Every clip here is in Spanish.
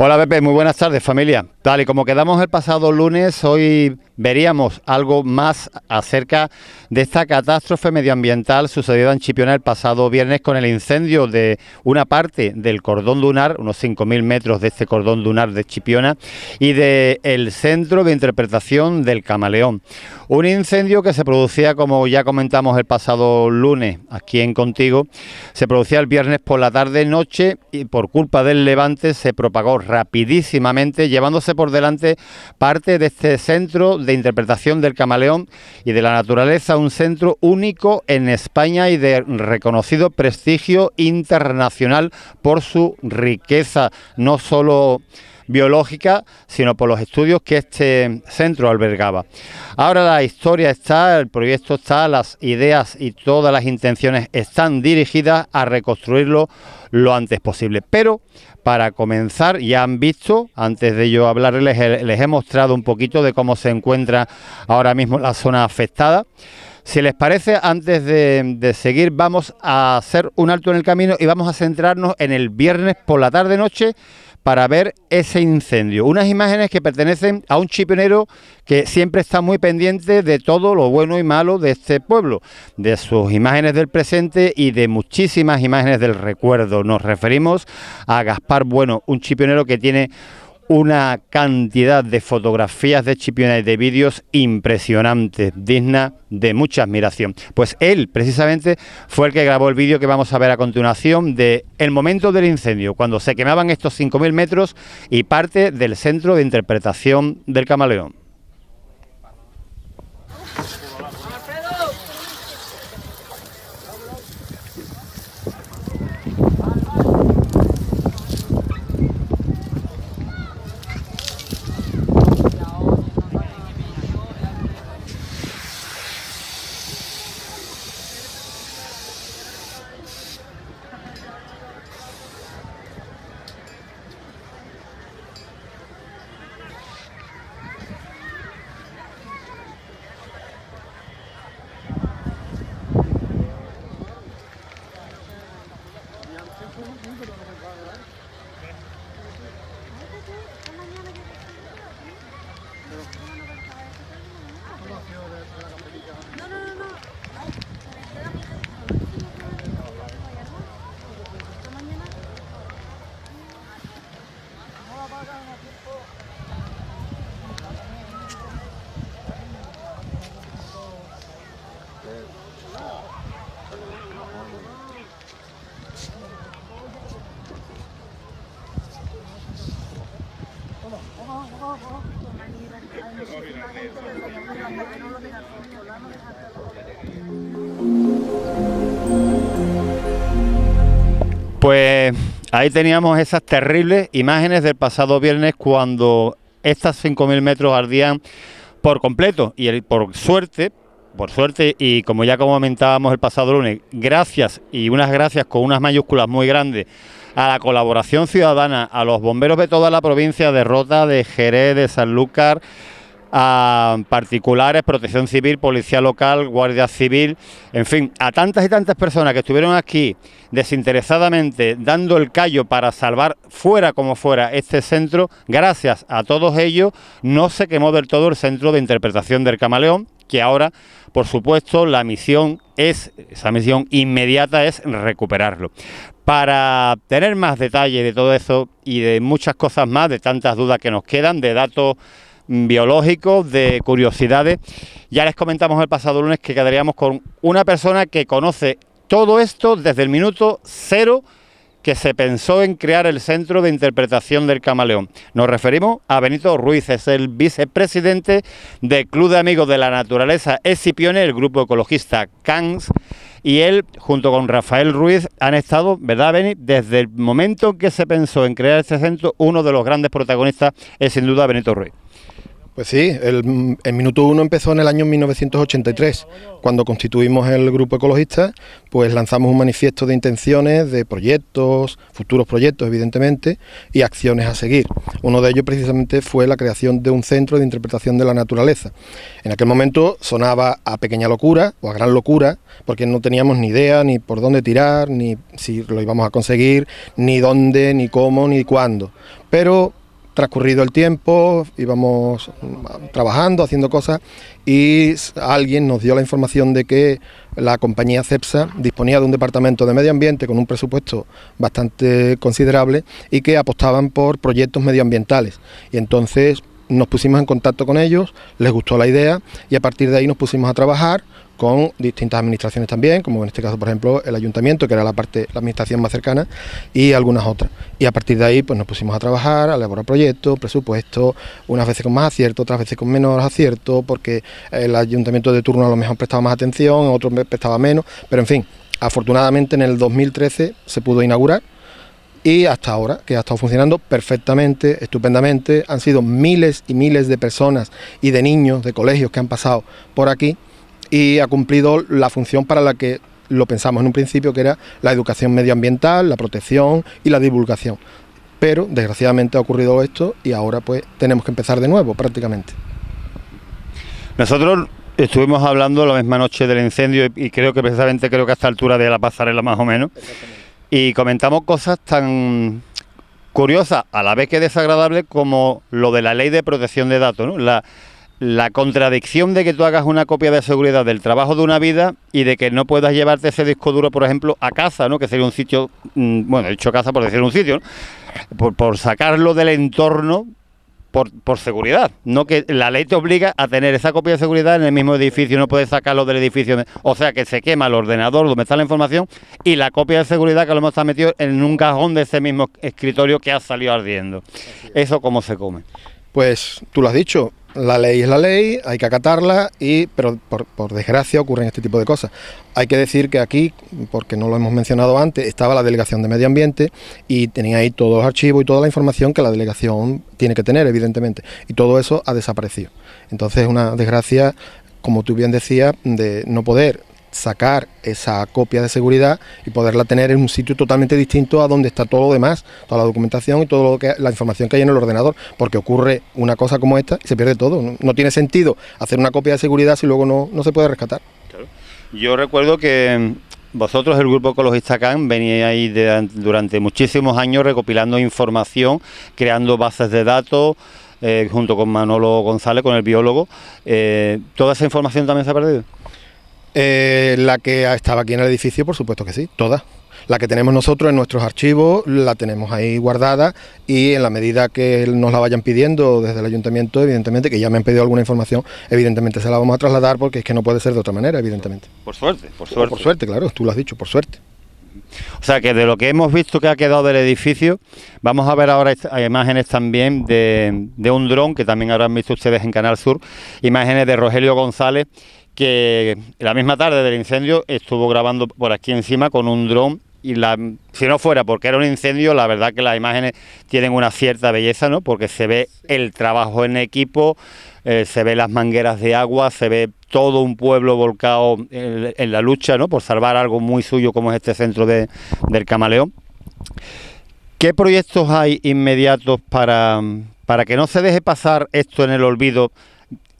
Hola Pepe, muy buenas tardes familia. Tal como quedamos el pasado lunes, hoy veríamos algo más acerca de esta catástrofe medioambiental sucedida en Chipiona el pasado viernes con el incendio de una parte del cordón dunar, unos 5.000 metros de este cordón lunar de Chipiona, y del el centro de interpretación del camaleón. Un incendio que se producía, como ya comentamos el pasado lunes aquí en Contigo, se producía el viernes por la tarde-noche y por culpa del levante se propagó rapidísimamente, llevándose por delante parte de este centro de interpretación del camaleón y de la naturaleza, un centro único en España y de reconocido prestigio internacional por su riqueza, no solo biológica, sino por los estudios que este centro albergaba. Ahora la historia está, el proyecto está, las ideas y todas las intenciones están dirigidas a reconstruirlo lo antes posible. Pero para comenzar, ya han visto, antes de yo hablarles, les he mostrado un poquito de cómo se encuentra ahora mismo la zona afectada. Si les parece, antes de, seguir, vamos a hacer un alto en el camino y vamos a centrarnos en el viernes por la tarde-noche para ver ese incendio. Unas imágenes que pertenecen a un chipionero que siempre está muy pendiente de todo lo bueno y malo de este pueblo, de sus imágenes del presente y de muchísimas imágenes del recuerdo. Nos referimos a Gaspar Bueno, un chipionero que tiene una cantidad de fotografías de Chipiona y de vídeos impresionantes, digna de mucha admiración. Pues él, precisamente, fue el que grabó el vídeo que vamos a ver a continuación de el momento del incendio, cuando se quemaban estos 5.000 metros y parte del centro de interpretación del camaleón. Pues ahí teníamos esas terribles imágenes del pasado viernes cuando estas 5.000 metros ardían por completo y por suerte, por suerte y como ya comentábamos el pasado lunes, gracias y unas gracias con unas mayúsculas muy grandes a la colaboración ciudadana, a los bomberos de toda la provincia de Rota, de Jerez, de Sanlúcar, a particulares, protección civil, policía local, guardia civil, en fin, a tantas y tantas personas que estuvieron aquí desinteresadamente dando el callo para salvar fuera como fuera este centro, gracias a todos ellos no se quemó del todo el centro de interpretación del camaleón, que ahora, por supuesto, la misión es, esa misión inmediata es recuperarlo. Para tener más detalle de todo eso y de muchas cosas más, de tantas dudas que nos quedan, de datos biológicos, de curiosidades. Ya les comentamos el pasado lunes que quedaríamos con una persona que conoce todo esto desde el minuto cero que se pensó en crear el Centro de Interpretación del Camaleón. Nos referimos a Benito Ruiz, es el vicepresidente del Club de Amigos de la Naturaleza Escipione, el grupo ecologista CANS, y él, junto con Rafael Ruiz, han estado, ¿verdad, Beni? Desde el momento que se pensó en crear este centro, uno de los grandes protagonistas es sin duda Benito Ruiz. Pues sí, el, minuto uno empezó en el año 1983, cuando constituimos el grupo ecologista, pues lanzamos un manifiesto de intenciones, de proyectos, futuros proyectos evidentemente, y acciones a seguir. Uno de ellos precisamente fue la creación de un centro de interpretación de la naturaleza. En aquel momento sonaba a pequeña locura o a gran locura, porque no teníamos ni idea ni por dónde tirar, ni si lo íbamos a conseguir, ni dónde, ni cómo, ni cuándo. Pero transcurrido el tiempo, íbamos mm, trabajando, haciendo cosas y alguien nos dio la información de que la compañía CEPSA disponía de un departamento de medio ambiente con un presupuesto bastante considerable y que apostaban por proyectos medioambientales. Y entonces nos pusimos en contacto con ellos, les gustó la idea y a partir de ahí nos pusimos a trabajar con distintas administraciones también, como en este caso, por ejemplo, el ayuntamiento, que era la parte, la administración más cercana, y algunas otras. Y a partir de ahí, pues nos pusimos a trabajar, a elaborar proyectos, presupuestos, unas veces con más acierto, otras veces con menos acierto, porque el ayuntamiento de turno a lo mejor prestaba más atención, otro prestaba menos, pero en fin, afortunadamente en el 2013 se pudo inaugurar y hasta ahora, que ha estado funcionando perfectamente, estupendamente, han sido miles y miles de personas y de niños de colegios que han pasado por aquí y ha cumplido la función para la que lo pensamos en un principio, que era la educación medioambiental, la protección y la divulgación. Pero desgraciadamente ha ocurrido esto y ahora pues tenemos que empezar de nuevo prácticamente. Nosotros estuvimos hablando la misma noche del incendio y creo que precisamente creo que a esta altura de la pasarela más o menos y comentamos cosas tan curiosas a la vez que desagradables como lo de la ley de protección de datos, ¿no? la contradicción de que tú hagas una copia de seguridad del trabajo de una vida y de que no puedas llevarte ese disco duro, por ejemplo, a casa, ¿no? Que sería un sitio, mm, bueno, he dicho casa por decir un sitio, por, sacarlo del entorno por, seguridad, no que la ley te obliga a tener esa copia de seguridad en el mismo edificio, no puedes sacarlo del edificio, o sea que se quema el ordenador donde está la información y la copia de seguridad que lo hemos metido en un cajón de ese mismo escritorio que ha salido ardiendo. Eso cómo se come. Pues tú lo has dicho, la ley es la ley, hay que acatarla, y, pero por, por, desgracia ocurren este tipo de cosas. Hay que decir que aquí, porque no lo hemos mencionado antes, estaba la Delegación de Medio Ambiente y tenía ahí todos los archivos y toda la información que la delegación tiene que tener, evidentemente, y todo eso ha desaparecido. Entonces es una desgracia, como tú bien decías, de no poder sacar esa copia de seguridad y poderla tener en un sitio totalmente distinto a donde está todo lo demás, toda la documentación y toda lo que, la información que hay en el ordenador, porque ocurre una cosa como esta y se pierde todo. No, tiene sentido hacer una copia de seguridad si luego no, se puede rescatar. Yo recuerdo que vosotros, el grupo ecologista CAN, veníais durante muchísimos años recopilando información, creando bases de datos. Eh, junto con Manolo González, con el biólogo, eh, ¿toda esa información también se ha perdido? Eh, la que estaba aquí en el edificio, por supuesto que sí, toda... La que tenemos nosotros en nuestros archivos, la tenemos ahí guardada y en la medida que nos la vayan pidiendo desde el ayuntamiento, evidentemente, que ya me han pedido alguna información, evidentemente se la vamos a trasladar porque es que no puede ser de otra manera, evidentemente. Por suerte, por suerte. Por suerte, claro, tú lo has dicho, por suerte. O sea que de lo que hemos visto que ha quedado del edificio, vamos a ver ahora imágenes también de, de un dron, que también habrán visto ustedes en Canal Sur, imágenes de Rogelio González, que la misma tarde del incendio estuvo grabando por aquí encima con un dron y la, si no fuera porque era un incendio, la verdad que las imágenes tienen una cierta belleza, ¿no? Porque se ve el trabajo en equipo, eh, se ve las mangueras de agua, se ve todo un pueblo volcado en, la lucha, ¿no? Por salvar algo muy suyo como es este centro del Camaleón. ¿Qué proyectos hay inmediatos para, para que no se deje pasar esto en el olvido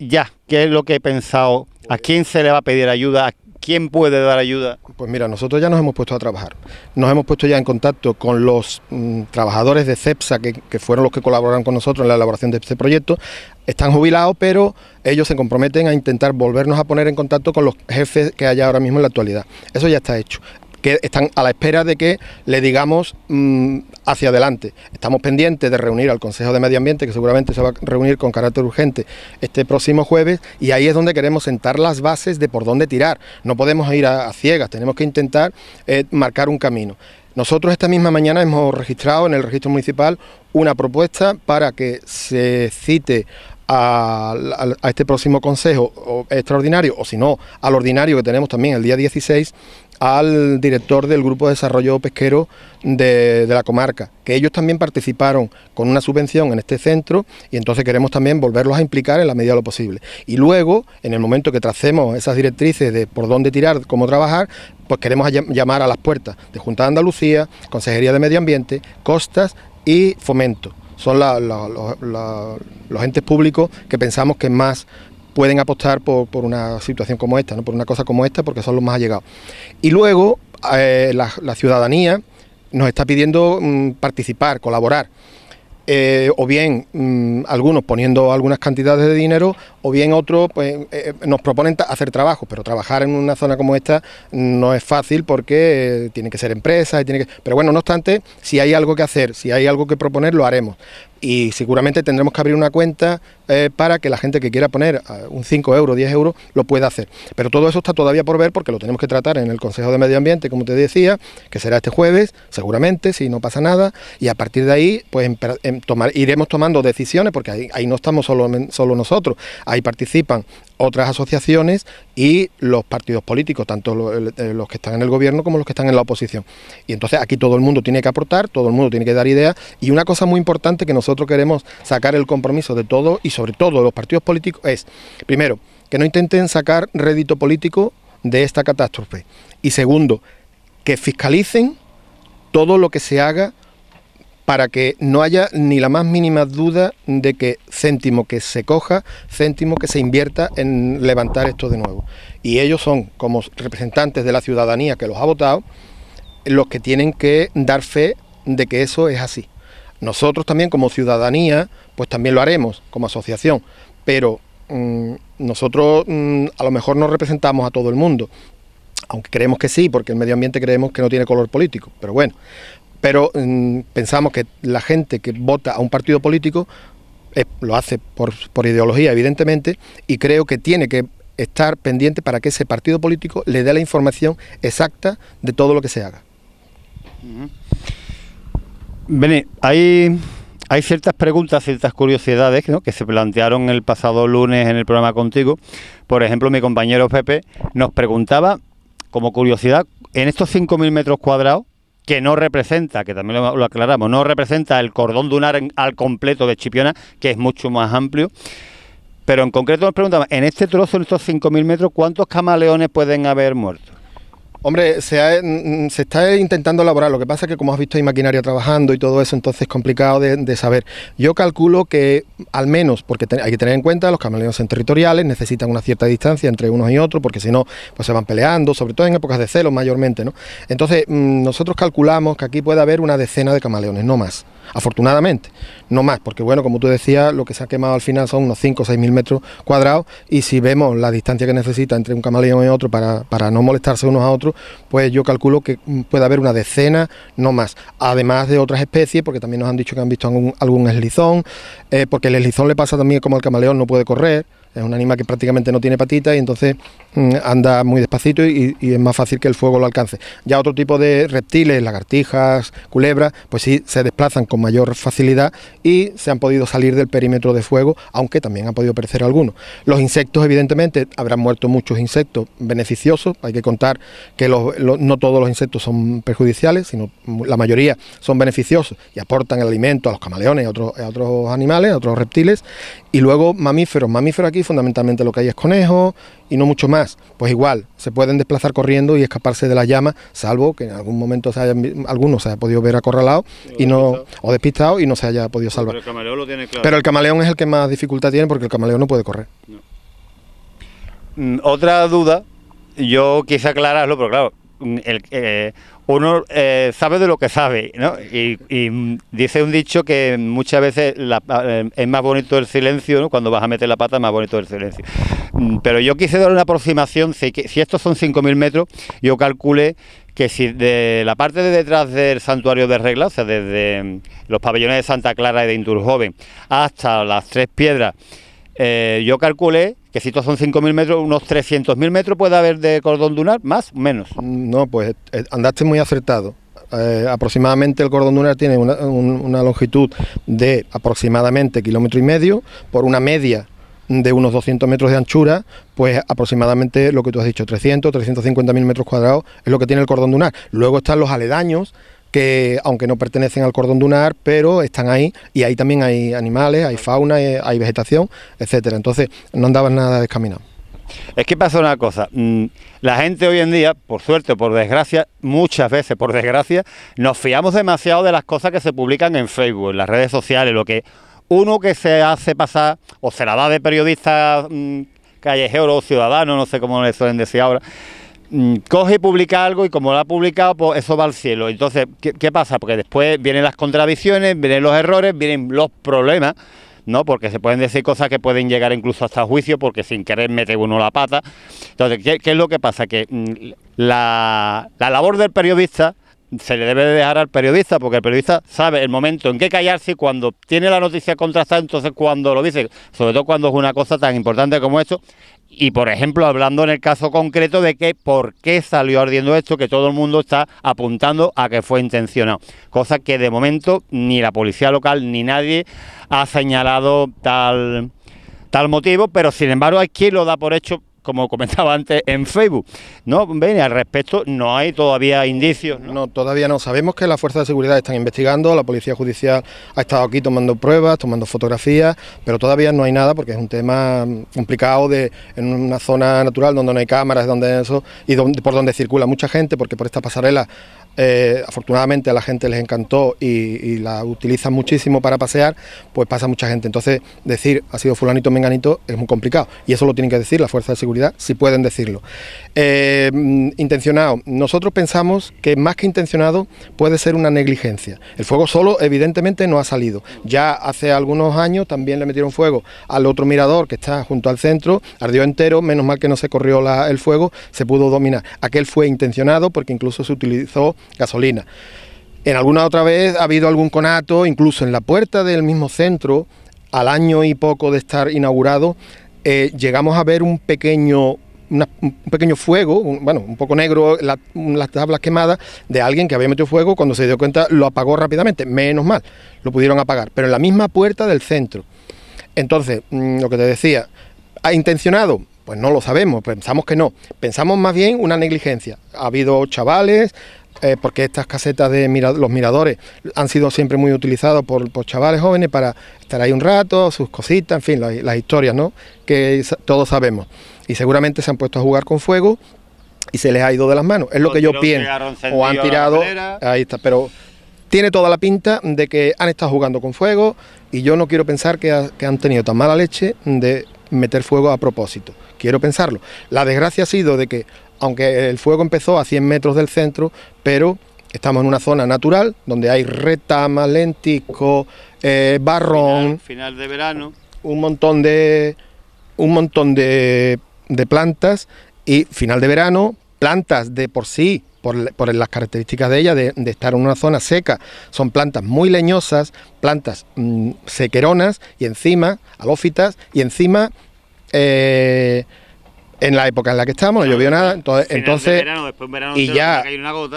ya? ¿Qué es lo que he pensado ¿A quién se le va a pedir ayuda? ¿A quién puede dar ayuda? Pues mira, nosotros ya nos hemos puesto a trabajar. Nos hemos puesto ya en contacto con los mm, trabajadores de CEPSA, que, que, fueron los que colaboraron con nosotros en la elaboración de este proyecto. Están jubilados, pero ellos se comprometen a intentar volvernos a poner en contacto con los jefes que hay ahora mismo en la actualidad. Eso ya está hecho que están a la espera de que le digamos mm, hacia adelante. Estamos pendientes de reunir al Consejo de Medio Ambiente, que seguramente se va a reunir con carácter urgente este próximo jueves, y ahí es donde queremos sentar las bases de por dónde tirar. No podemos ir a, ciegas, tenemos que intentar eh, marcar un camino. Nosotros esta misma mañana hemos registrado en el registro municipal una propuesta para que se cite a, este próximo consejo extraordinario, o si no, al ordinario que tenemos también el día 16, al director del Grupo de Desarrollo Pesquero de, la comarca, que ellos también participaron con una subvención en este centro y entonces queremos también volverlos a implicar en la medida de lo posible. Y luego, en el momento que tracemos esas directrices de por dónde tirar, cómo trabajar, pues queremos llamar a las puertas de Junta de Andalucía, Consejería de Medio Ambiente, Costas y Fomento. Son los entes públicos que pensamos que más pueden apostar por, una situación como esta, ¿no? por una cosa como esta, porque son los más allegados. Y luego eh, la, ciudadanía nos está pidiendo mm, participar, colaborar. Eh, o bien mm, algunos poniendo algunas cantidades de dinero, o bien otros pues, eh, nos proponen hacer trabajo... pero trabajar en una zona como esta no es fácil porque tiene que ser empresa. pero bueno, no obstante, si hay algo que hacer, si hay algo que proponer, lo haremos y seguramente tendremos que abrir una cuenta eh, para que la gente que quiera poner eh, un 5 euros, 10 euros, lo pueda hacer. Pero todo eso está todavía por ver porque lo tenemos que tratar en el Consejo de Medio Ambiente, como te decía, que será este jueves, seguramente, si no pasa nada, y a partir de ahí pues tomar, iremos tomando decisiones porque ahí, no estamos solo, solo nosotros, ahí participan otras asociaciones y los partidos políticos, tanto eh, los que están en el gobierno como los que están en la oposición. Y entonces aquí todo el mundo tiene que aportar, todo el mundo tiene que dar ideas y una cosa muy importante que nosotros queremos sacar el compromiso de todos y sobre todo los partidos políticos es, primero, que no intenten sacar rédito político de esta catástrofe y segundo, que fiscalicen todo lo que se haga para que no haya ni la más mínima duda de que céntimo que se coja, céntimo que se invierta en levantar esto de nuevo. Y ellos son, como representantes de la ciudadanía que los ha votado, los que tienen que dar fe de que eso es así. Nosotros también como ciudadanía, pues también lo haremos como asociación, pero mm, nosotros mm, a lo mejor no representamos a todo el mundo, aunque creemos que sí, porque el medio ambiente creemos que no tiene color político, pero bueno, pero mm, pensamos que la gente que vota a un partido político eh, lo hace por, ideología, evidentemente, y creo que tiene que estar pendiente para que ese partido político le dé la información exacta de todo lo que se haga. Bení, hay, ciertas preguntas, ciertas curiosidades que se plantearon el pasado lunes en el programa contigo. Por ejemplo, mi compañero Pepe nos preguntaba, como curiosidad, en estos 5.000 metros cuadrados, que no representa, que también lo, aclaramos, no representa el cordón dunar al completo de Chipiona, que es mucho más amplio. Pero en concreto nos preguntamos, en este trozo, en estos 5.000 metros, ¿cuántos camaleones pueden haber muerto? Hombre, mm, mm, se, está intentando elaborar, lo que pasa es que como has visto hay maquinaria trabajando y todo eso, entonces es complicado de, saber. Yo calculo que al menos, porque hay que tener en cuenta, los camaleones son territoriales, necesitan una cierta distancia entre unos y otros, porque si no, pues se van peleando, sobre todo en épocas de celos mayormente, ¿no? Entonces, mm, nosotros calculamos que aquí puede haber una decena de camaleones, no más afortunadamente, no más, porque bueno, como tú decías, lo que se ha quemado al final son unos 5 o 6 mil metros cuadrados y si vemos la distancia que necesita entre un camaleón y otro para, no molestarse unos a otros, pues yo calculo que mm, puede haber una decena, no más, además de otras especies, porque también nos han dicho que han visto algún, algún eslizón, eh, porque el eslizón le pasa también como al camaleón, no puede correr, es un animal que prácticamente no tiene patitas y entonces mm, anda muy despacito y, es más fácil que el fuego lo alcance. Ya otro tipo de reptiles, lagartijas, culebras, pues sí se desplazan con mayor facilidad y se han podido salir del perímetro de fuego, aunque también han podido perecer algunos. Los insectos, evidentemente, habrán muerto muchos insectos beneficiosos. Hay que contar que no todos los insectos son perjudiciales, sino la mayoría son beneficiosos y aportan el alimento a los camaleones, y otros, a otros animales, a otros reptiles y luego mamíferos, mamíferos aquí fundamentalmente lo que hay es conejos y no mucho más. Pues igual, se pueden desplazar corriendo y escaparse de la llama, salvo que en algún momento se hayan, alguno se haya podido ver acorralado y, no, o despistado y no se haya podido salvar. Pero el camaleón lo tiene claro. Pero el camaleón es el que más dificultad tiene porque el camaleón no puede correr. Mm, otra duda, yo quise aclararlo, pero claro, mm, el, eh, uno eh, sabe de lo que sabe, ¿no? Y, dice un dicho que muchas veces eh, es más bonito el silencio, ¿no? Cuando vas a meter la pata más bonito el silencio. Mm, pero yo quise dar una aproximación, si, estos son 5.000 metros, yo calculé que si de la parte de detrás del santuario de regla, o sea, desde mm, los pabellones de Santa Clara y de Inturjoven hasta las tres piedras, eh, yo calculé que si todos son 5.000 metros, unos 300.000 metros puede haber de cordón dunar, más o menos. No, pues eh, andaste muy acertado. Eh, aproximadamente el cordón dunar tiene una, longitud de aproximadamente kilómetro y medio por una media de unos 200 metros de anchura, pues aproximadamente lo que tú has dicho, 300, 350.000 mil metros cuadrados es lo que tiene el cordón dunar. Luego están los aledaños, que aunque no pertenecen al cordón dunar, pero están ahí y ahí también hay animales, hay fauna, eh, hay vegetación, etcétera. Entonces no andaban nada descaminados. Es que pasa una cosa, mm, la gente hoy en día, por suerte o por desgracia, muchas veces por desgracia, nos fiamos demasiado de las cosas que se publican en Facebook, en las redes sociales, lo que uno que se hace pasar o se la da de periodista mm, callejero o ciudadano, no sé cómo le suelen decir ahora, Mm, coge y publica algo y como lo ha publicado, pues eso va al cielo. Entonces, ¿qué, pasa? Porque después vienen las contradicciones, vienen los errores, vienen los problemas, ¿no? Porque se pueden decir cosas que pueden llegar incluso hasta juicio porque sin querer mete uno la pata. Entonces, ¿qué, es lo que pasa? Que mm, la, la labor del periodista se le debe dejar al periodista, porque el periodista sabe el momento en que callarse y cuando tiene la noticia contrastada, entonces cuando lo dice, sobre todo cuando es una cosa tan importante como esto. Y por ejemplo, hablando en el caso concreto de que por qué salió ardiendo esto, que todo el mundo está apuntando a que fue intencionado. Cosa que de momento ni la policía local ni nadie ha señalado tal, tal motivo, pero sin embargo hay quien lo da por hecho como comentaba antes, en Facebook. No, ven, al respecto no hay todavía indicios. ¿no? todavía no. Sabemos que las fuerzas de seguridad están investigando, la Policía Judicial ha estado aquí tomando pruebas, tomando fotografías, pero todavía no hay nada porque es un tema mm, complicado de, en una zona natural donde no hay cámaras, donde eso, y por donde circula mucha gente, porque por esta pasarela eh, afortunadamente a la gente les encantó y, la utilizan muchísimo para pasear, pues pasa mucha gente. Entonces, decir ha sido fulanito menganito es muy complicado y eso lo tienen que decir las fuerzas de seguridad si pueden decirlo. Eh, mm, intencionado, nosotros pensamos que más que intencionado puede ser una negligencia. El fuego solo, evidentemente, no ha salido. Ya hace algunos años también le metieron fuego al otro mirador que está junto al centro, ardió entero, menos mal que no se corrió el fuego, se pudo dominar. Aquel fue intencionado porque incluso se utilizó gasolina. En alguna otra vez ha habido algún conato, incluso en la puerta del mismo centro, al año y poco de estar inaugurado, eh, llegamos a ver un pequeño un pequeño fuego, bueno, un poco negro, las tablas quemadas de alguien que había metido fuego, cuando se dio cuenta lo apagó rápidamente, menos mal, lo pudieron apagar, pero en la misma puerta del centro. Entonces, mm, lo que te decía, ¿ha intencionado? Pues no lo sabemos, pensamos que no, pensamos más bien una negligencia. Ha habido chavales, eh, porque estas casetas de los miradores han sido siempre muy utilizados por, por, chavales jóvenes para estar ahí un rato, sus cositas, en fin, las, historias ¿no? que todos sabemos. Y seguramente se han puesto a jugar con fuego y se les ha ido de las manos. Es lo que yo pienso. O han tirado. Ahí está, pero tiene toda la pinta de que han estado jugando con fuego y yo no quiero pensar que, que, han tenido tan mala leche de meter fuego a propósito. Quiero pensarlo. La desgracia ha sido de que aunque el fuego empezó a 100 metros del centro, pero estamos en una zona natural donde hay retama, lentisco, eh, barrón. Final, de verano. Un montón de. un montón de, de, plantas. Y final de verano, plantas de por sí, por, las características de ellas, de, estar en una zona seca. Son plantas muy leñosas, plantas mm, sequeronas y encima, alófitas, y encima. Eh, en la época en la que estamos, no llovió nada, entonces, y ya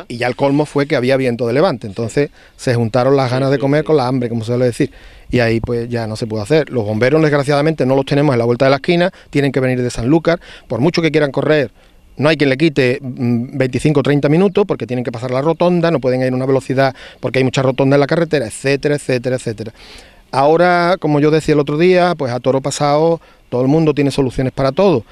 y ya el colmo fue que había viento de levante, entonces se juntaron las ganas de comer con la hambre, como se suele decir, y ahí pues ya no se pudo hacer. Los bomberos desgraciadamente no los tenemos en la vuelta de la esquina, tienen que venir de San Sanlúcar, por mucho que quieran correr no hay quien le quite 25 o 30 minutos porque tienen que pasar la rotonda, no pueden ir a una velocidad porque hay mucha rotonda en la carretera, etcétera, etcétera, etcétera. Ahora, como yo decía el otro día, pues a toro pasado todo el mundo tiene soluciones para todo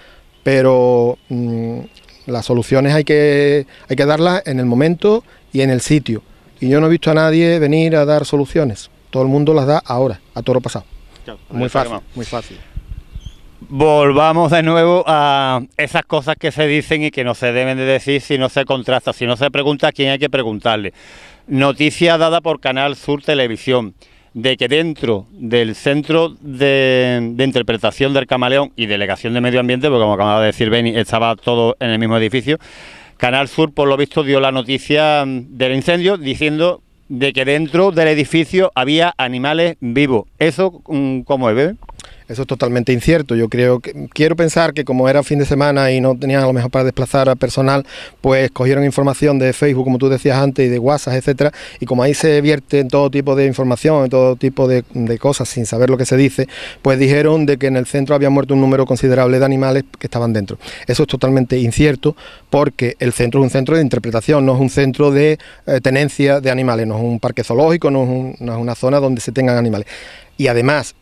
pero mm, las soluciones hay que, hay que darlas en el momento y en el sitio. Y yo no he visto a nadie venir a dar soluciones. Todo el mundo las da ahora, a todo lo pasado. muy fácil, muy fácil. Volvamos de nuevo a esas cosas que se dicen y que no se deben de decir si no se contrasta, si no se pregunta a quién hay que preguntarle. Noticia dada por Canal Sur Televisión de que dentro del Centro de, Interpretación del Camaleón y Delegación de Medio Ambiente, porque como acababa de decir Beni, estaba todo en el mismo edificio, Canal Sur, por lo visto, dio la noticia del incendio diciendo de que dentro del edificio había animales vivos. ¿Eso mm, cómo es, bebé? Eso es totalmente incierto. Yo creo que quiero pensar que como era fin de semana y no tenían a lo mejor para desplazar a personal, pues cogieron información de Facebook, como tú decías antes, y de WhatsApp, etcétera, y como ahí se vierte en todo tipo de información, en todo tipo de, cosas sin saber lo que se dice, pues dijeron de que en el centro había muerto un número considerable de animales que estaban dentro. Eso es totalmente incierto porque el centro es un centro de interpretación, no es un centro de eh, tenencia de animales, no es un parque zoológico, no es una zona donde se tengan animales. Y además,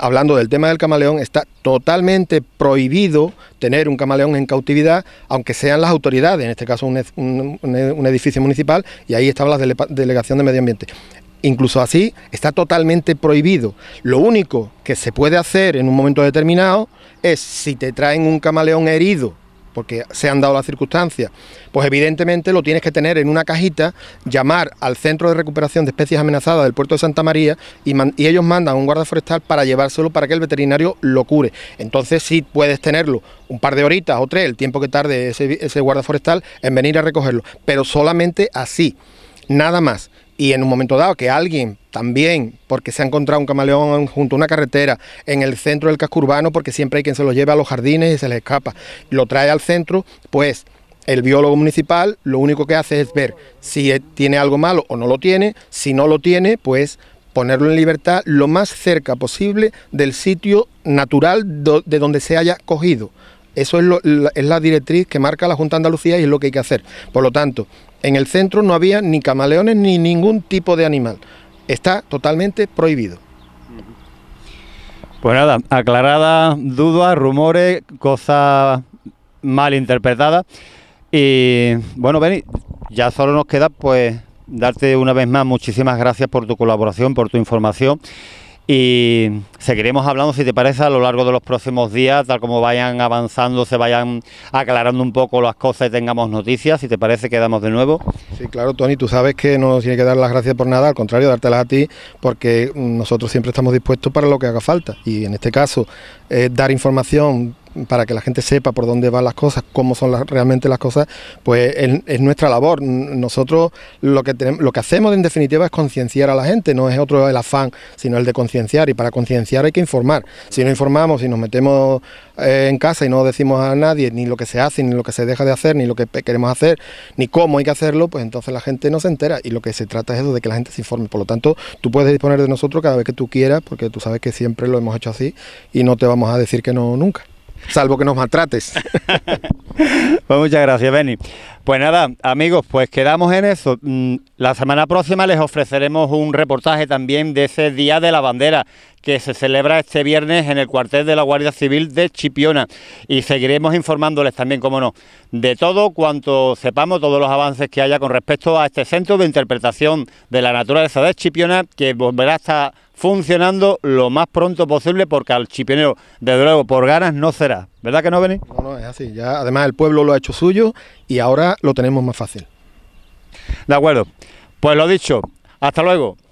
hablando del tema del camaleón, está totalmente prohibido tener un camaleón en cautividad, aunque sean las autoridades, en este caso un, edificio municipal, y ahí estaba la Delegación de Medio Ambiente. Incluso así, está totalmente prohibido. Lo único que se puede hacer en un momento determinado es si te traen un camaleón herido porque se han dado las circunstancias, pues evidentemente lo tienes que tener en una cajita, llamar al Centro de Recuperación de Especies Amenazadas del Puerto de Santa María y, ellos mandan a un guarda forestal para llevárselo para que el veterinario lo cure. Entonces sí puedes tenerlo un par de horitas o tres, el tiempo que tarde ese, ese guarda forestal en venir a recogerlo, pero solamente así, nada más y en un momento dado que alguien también, porque se ha encontrado un camaleón junto a una carretera, en el centro del casco urbano, porque siempre hay quien se lo lleva a los jardines y se les escapa, lo trae al centro, pues el biólogo municipal lo único que hace es ver si e- tiene algo malo o no lo tiene, si no lo tiene, pues ponerlo en libertad lo más cerca posible del sitio natural de donde se haya cogido. Eso es, la, es la directriz que marca la Junta de Andalucía y es lo que hay que hacer. Por lo tanto, en el centro no había ni camaleones ni ningún tipo de animal. Está totalmente prohibido. Pues nada, aclaradas dudas, rumores, cosas mal interpretadas. Y bueno, Beni, ya solo nos queda pues darte una vez más muchísimas gracias por tu colaboración, por tu información y seguiremos hablando, si te parece, a lo largo de los próximos días, tal como vayan avanzando, se vayan aclarando un poco las cosas y tengamos noticias, si te parece, quedamos de nuevo. Sí, claro, Tony, tú sabes que no nos tiene que dar las gracias por nada, al contrario, dártelas a ti, porque nosotros siempre estamos dispuestos para lo que haga falta. Y en este caso, dar información para que la gente sepa por dónde van las cosas, cómo son realmente las cosas, pues es, nuestra labor. Nosotros lo que, tenemos, lo que hacemos en definitiva es concienciar a la gente, no es otro el afán, sino el de concienciar. Y para concienciar hay que informar. Si no informamos, y nos metemos eh, en casa y no decimos a nadie ni lo que se hace, ni lo que se deja de hacer, ni lo que queremos hacer, ni cómo hay que hacerlo, pues entonces la gente no se entera. Y lo que se trata es eso, de que la gente se informe. Por lo tanto, tú puedes disponer de nosotros cada vez que tú quieras, porque tú sabes que siempre lo hemos hecho así y no te vamos a decir que no nunca salvo que nos maltrates. pues muchas gracias, Benny. Pues nada, amigos, pues quedamos en eso. Mm, la semana próxima les ofreceremos un reportaje también de ese Día de la Bandera que se celebra este viernes en el cuartel de la Guardia Civil de Chipiona y seguiremos informándoles también, como no, de todo cuanto sepamos, todos los avances que haya con respecto a este centro de interpretación de la naturaleza de Chipiona que volverá hasta funcionando lo más pronto posible, porque al chipinero desde luego, por ganas no será. ¿Verdad que no, venís? No, no, es así. Ya, además, el pueblo lo ha hecho suyo y ahora lo tenemos más fácil. De acuerdo. Pues lo dicho. Hasta luego.